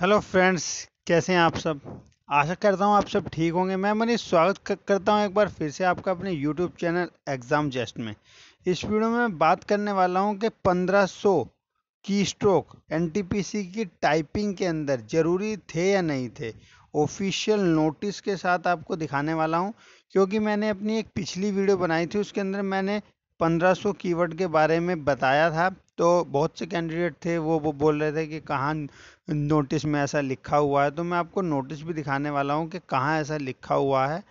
hello friends कैसे हैं आप सब आशा करता हूं आप सब ठीक होंगे मैं मनी स्वागत करता हूं एक बार फिर से आपका अपने यूट्यूब चैनल एग्ज़ाम जेस्ट में इस वीडियो में बात करने वाला हूं कि 1500 की स्ट्रोक एन की टाइपिंग के अंदर ज़रूरी थे या नहीं थे ऑफिशियल नोटिस के साथ आपको दिखाने वाला हूँ क्योंकि मैंने अपनी एक पिछली वीडियो बनाई थी उसके अंदर मैंने पंद्रह सौ के बारे में बताया था तो बहुत से कैंडिडेट थे वो वो बोल रहे थे कि कहाँ नोटिस में ऐसा लिखा हुआ है तो मैं आपको नोटिस भी दिखाने वाला हूँ कि कहाँ ऐसा लिखा हुआ है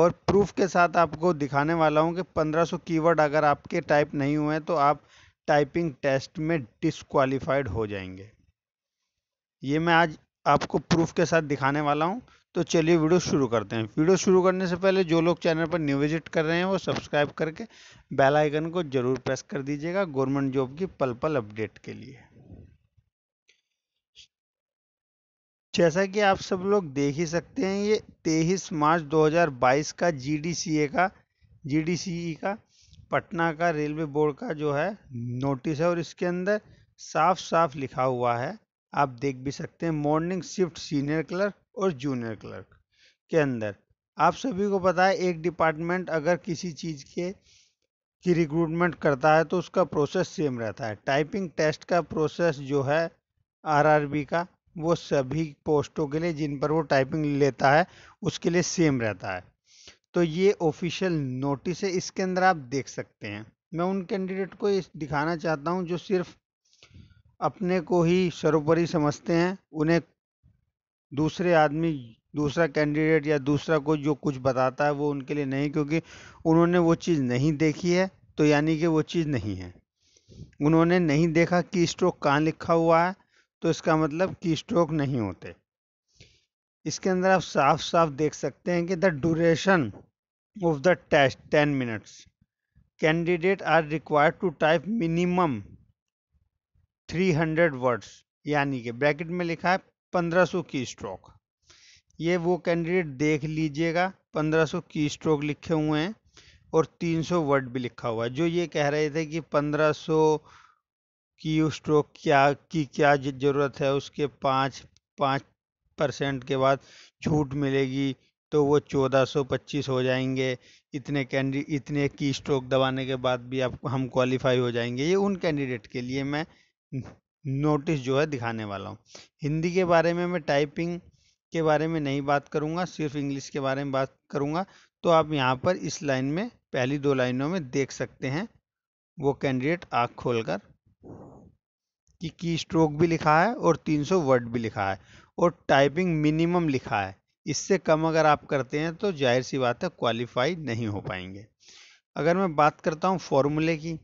और प्रूफ के साथ आपको दिखाने वाला हूँ कि 1500 कीवर्ड अगर आपके टाइप नहीं हुए हैं तो आप टाइपिंग टेस्ट में डिसक्वालीफाइड हो जाएंगे ये मैं आज आपको प्रूफ के साथ दिखाने वाला हूँ तो चलिए वीडियो शुरू करते हैं वीडियो शुरू करने से पहले जो लोग चैनल पर न्यू विजिट कर रहे हैं वो सब्सक्राइब करके बेल आइकन को जरूर प्रेस कर दीजिएगा गवर्नमेंट जॉब की पल पल अपडेट के लिए जैसा कि आप सब लोग देख ही सकते हैं ये 23 मार्च 2022 का जीडीसीए का जीडीसीई e का पटना का रेलवे बोर्ड का जो है नोटिस है और इसके अंदर साफ साफ लिखा हुआ है आप देख भी सकते हैं मॉर्निंग शिफ्ट सीनियर क्लर्क और जूनियर क्लर्क के अंदर आप सभी को पता है एक डिपार्टमेंट अगर किसी चीज़ के की रिक्रूटमेंट करता है तो उसका प्रोसेस सेम रहता है टाइपिंग टेस्ट का प्रोसेस जो है आरआरबी का वो सभी पोस्टों के लिए जिन पर वो टाइपिंग लेता है उसके लिए सेम रहता है तो ये ऑफिशियल नोटिस है इसके अंदर आप देख सकते हैं मैं उन कैंडिडेट को दिखाना चाहता हूँ जो सिर्फ अपने को ही सर्वोपरि समझते हैं उन्हें दूसरे आदमी दूसरा कैंडिडेट या दूसरा कोई जो कुछ बताता है वो उनके लिए नहीं क्योंकि उन्होंने वो चीज़ नहीं देखी है तो यानी कि वो चीज़ नहीं है उन्होंने नहीं देखा की स्ट्रोक कहाँ लिखा हुआ है तो इसका मतलब की स्ट्रोक नहीं होते इसके अंदर आप साफ साफ देख सकते हैं कि the duration of the test ten minutes candidate are required to type minimum three hundred words यानी कि ब्रैकेट में लिखा है 1500 की स्ट्रोक ये वो कैंडिडेट देख लीजिएगा 1500 की स्ट्रोक लिखे हुए हैं और 300 वर्ड भी लिखा हुआ है जो ये कह रहे थे कि 1500 की स्ट्रोक क्या की क्या ज़रूरत है उसके पाँच पाँच परसेंट के बाद छूट मिलेगी तो वो चौदह पच्चीस हो जाएंगे इतने कैंडी इतने की स्ट्रोक दबाने के बाद भी आप हम क्वालिफाई हो जाएंगे ये उन कैंडिडेट के लिए मैं नोटिस जो है दिखाने वाला हूँ हिंदी के बारे में मैं टाइपिंग के बारे में नहीं बात करूँगा सिर्फ इंग्लिश के बारे में बात करूँगा तो आप यहाँ पर इस लाइन में पहली दो लाइनों में देख सकते हैं वो कैंडिडेट आँख खोलकर कि की स्ट्रोक भी लिखा है और 300 वर्ड भी लिखा है और टाइपिंग मिनिमम लिखा है इससे कम अगर आप करते हैं तो जाहिर सी बात है क्वालिफाई नहीं हो पाएंगे अगर मैं बात करता हूँ फॉर्मूले की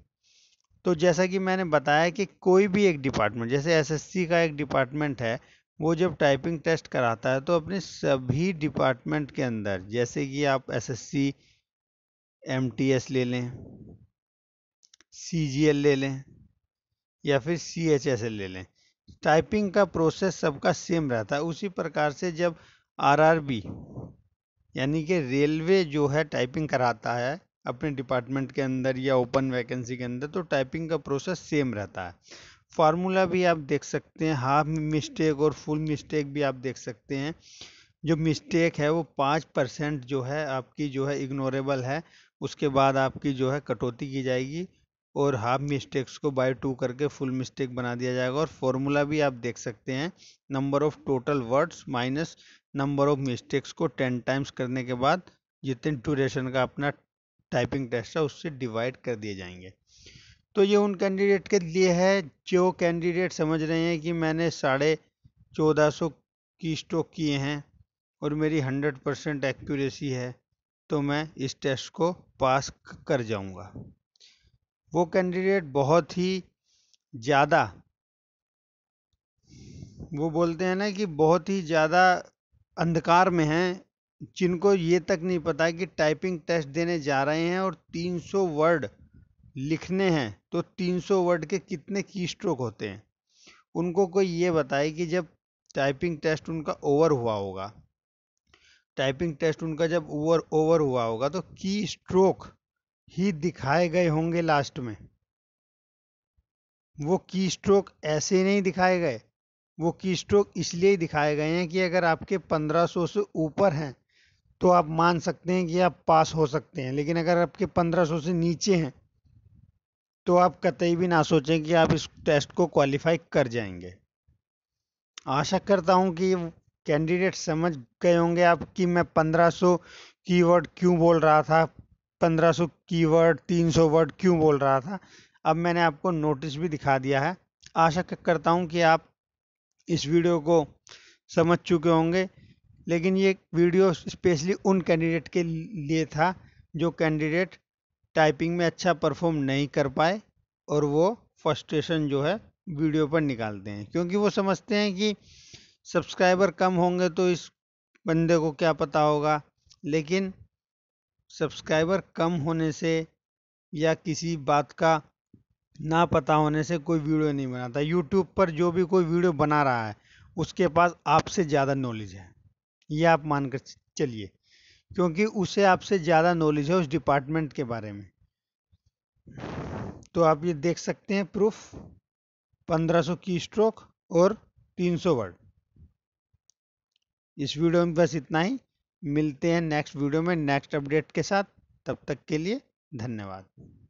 तो जैसा कि मैंने बताया कि कोई भी एक डिपार्टमेंट जैसे एसएससी का एक डिपार्टमेंट है वो जब टाइपिंग टेस्ट कराता है तो अपने सभी डिपार्टमेंट के अंदर जैसे कि आप एसएससी एमटीएस ले लें सीजीएल ले लें या फिर सीएचएसएल ले लें टाइपिंग का प्रोसेस सबका सेम रहता है उसी प्रकार से जब आरआरबी यानी कि रेलवे जो है टाइपिंग कराता है अपने डिपार्टमेंट के अंदर या ओपन वैकेंसी के अंदर तो टाइपिंग का प्रोसेस सेम रहता है फार्मूला भी आप देख सकते हैं हाफ मिस्टेक और फुल मिस्टेक भी आप देख सकते हैं जो मिस्टेक है वो पाँच परसेंट जो है आपकी जो है इग्नोरेबल है उसके बाद आपकी जो है कटौती की जाएगी और हाफ मिस्टेक्स को बाय टू करके फुल मिस्टेक बना दिया जाएगा और फार्मूला भी आप देख सकते हैं number of total words minus number of mistakes को टेन टाइम्स करने के बाद जितने ड्यूरेशन का अपना टाइपिंग टेस्ट है उससे डिवाइड कर दिए जाएंगे तो ये उन कैंडिडेट के लिए है जो कैंडिडेट समझ रहे हैं कि मैंने साढ़े चौदह सौ की स्टोक किए हैं और मेरी हंड्रेड परसेंट एक्यूरेसी है तो मैं इस टेस्ट को पास कर जाऊंगा वो कैंडिडेट बहुत ही ज़्यादा वो बोलते हैं ना कि बहुत ही ज़्यादा अंधकार में हैं जिनको ये तक नहीं पता कि टाइपिंग टेस्ट देने जा रहे हैं और 300 वर्ड लिखने हैं तो 300 वर्ड के कितने की स्ट्रोक होते हैं उनको कोई ये बताए कि जब टाइपिंग टेस्ट उनका ओवर हुआ होगा टाइपिंग टेस्ट उनका जब ओवर ओवर हुआ होगा तो की स्ट्रोक ही दिखाए गए होंगे लास्ट में वो की स्ट्रोक ऐसे नहीं दिखाए गए वो की स्ट्रोक इसलिए दिखाए गए हैं कि अगर आपके 1500 से ऊपर हैं तो आप मान सकते हैं कि आप पास हो सकते हैं लेकिन अगर आपके 1500 से नीचे हैं तो आप कतई भी ना सोचें कि आप इस टेस्ट को क्वालिफाई कर जाएंगे आशा करता हूं कि कैंडिडेट समझ गए होंगे आप कि मैं 1500 कीवर्ड क्यों बोल रहा था 1500 कीवर्ड 300 वर्ड क्यों बोल रहा था अब मैंने आपको नोटिस भी दिखा दिया है आशा करता हूं कि आप इस वीडियो को समझ चुके होंगे लेकिन ये वीडियो स्पेशली उन कैंडिडेट के लिए था जो कैंडिडेट टाइपिंग में अच्छा परफॉर्म नहीं कर पाए और वो फर्स्ट्रेशन जो है वीडियो पर निकालते हैं क्योंकि वो समझते हैं कि सब्सक्राइबर कम होंगे तो इस बंदे को क्या पता होगा लेकिन सब्सक्राइबर कम होने से या किसी बात का ना पता होने से कोई वीडियो नहीं बनाता यूट्यूब पर जो भी कोई वीडियो बना रहा है उसके पास आपसे ज़्यादा नॉलेज है ये आप मानकर चलिए क्योंकि उसे आपसे ज़्यादा नॉलेज है उस डिपार्टमेंट के बारे में तो आप ये देख सकते हैं प्रूफ 1500 की स्ट्रोक और 300 वर्ड इस वीडियो में बस इतना ही मिलते हैं नेक्स्ट वीडियो में नेक्स्ट अपडेट के साथ तब तक के लिए धन्यवाद